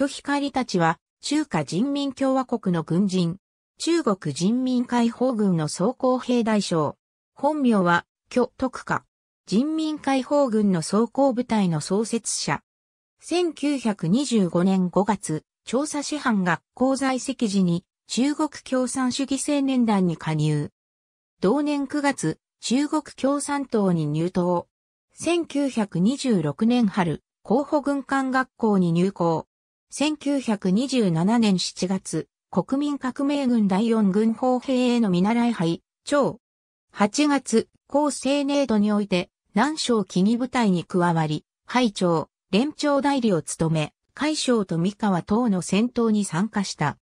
拒否狩りたちは、中華人民共和国の軍人、中国人民解放軍の総甲兵大将。本名は、許徳華。人民解放軍の総甲部隊の創設者。1925年5月、調査師範学校在籍時に、中国共産主義青年団に加入。同年9月、中国共産党に入党。1926年春、候補軍官学校に入校。1927年7月、国民革命軍第四軍砲兵への見習い杯、長。8月、高青年度において、南省機義部隊に加わり、拝長、連長代理を務め、海将と三河等の戦闘に参加した。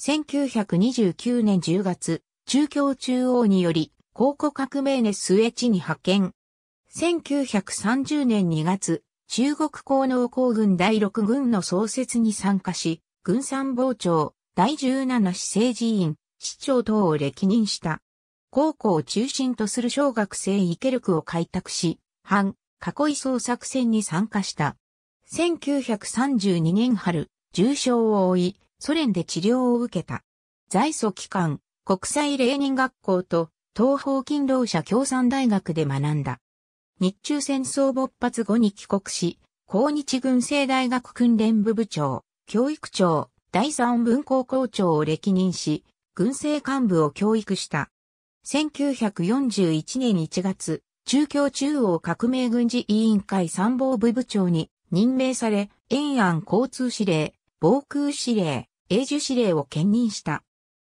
1929年10月、中共中央により、考古革命ネス地に派遣。1930年2月、中国工農工軍第6軍の創設に参加し、軍参謀長、第17市政寺院、市長等を歴任した。高校を中心とする小学生イケルクを開拓し、反、囲い総作戦に参加した。1932年春、重傷を負い、ソ連で治療を受けた。在祖機関、国際霊人学校と東方勤労者共産大学で学んだ。日中戦争勃発後に帰国し、抗日軍政大学訓練部部長、教育長、第三文高校長を歴任し、軍政幹部を教育した。1941年1月、中共中央革命軍事委員会参謀部部長に任命され、延安交通指令、防空指令、永寿指令を兼任した。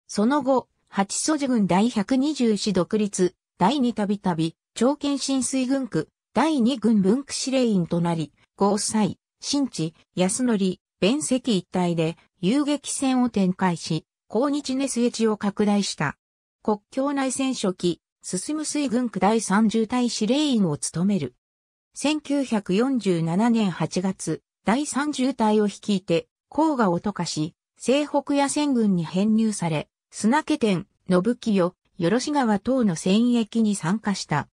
その後、八素寺軍第124独立、第2たびたび、朝見新水軍区、第二軍分区司令員となり、合祭、新地、安則、弁石一帯で遊撃戦を展開し、抗日ネスエチを拡大した。国境内戦初期、進む水軍区第三重隊司令員を務める。1947年8月、第三重隊を率いて、黄河を溶かし、西北野戦軍に編入され、砂家店、信清、よろし川等の戦役に参加した。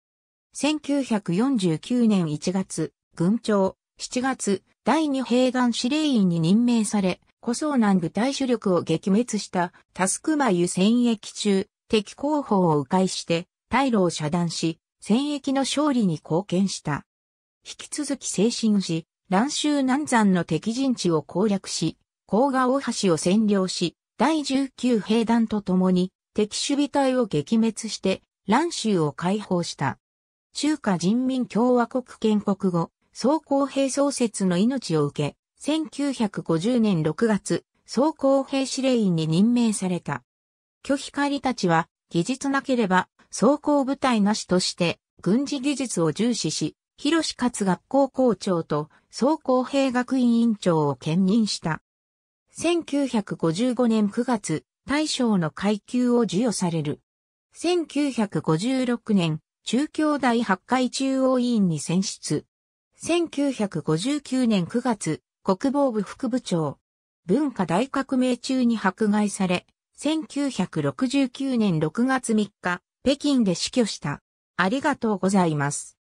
1949年1月、軍長、7月、第二兵団司令員に任命され、古装南部大主力を撃滅したタスクマユ戦役中、敵後方を迂回して、退路を遮断し、戦役の勝利に貢献した。引き続き精神し、乱州南山の敵陣地を攻略し、甲賀大橋を占領し、第19兵団と共に敵守備隊を撃滅して、乱州を解放した。中華人民共和国建国後、総公平創設の命を受け、1950年6月、総公平司令員に任命された。拒否狩りたちは、技術なければ、総公部隊なしとして、軍事技術を重視し、広志勝学校校長と総公平学院院長を兼任した。1955年9月、大将の階級を授与される。1956年、中京大八回中央委員に選出。1959年9月、国防部副部長。文化大革命中に迫害され、1969年6月3日、北京で死去した。ありがとうございます。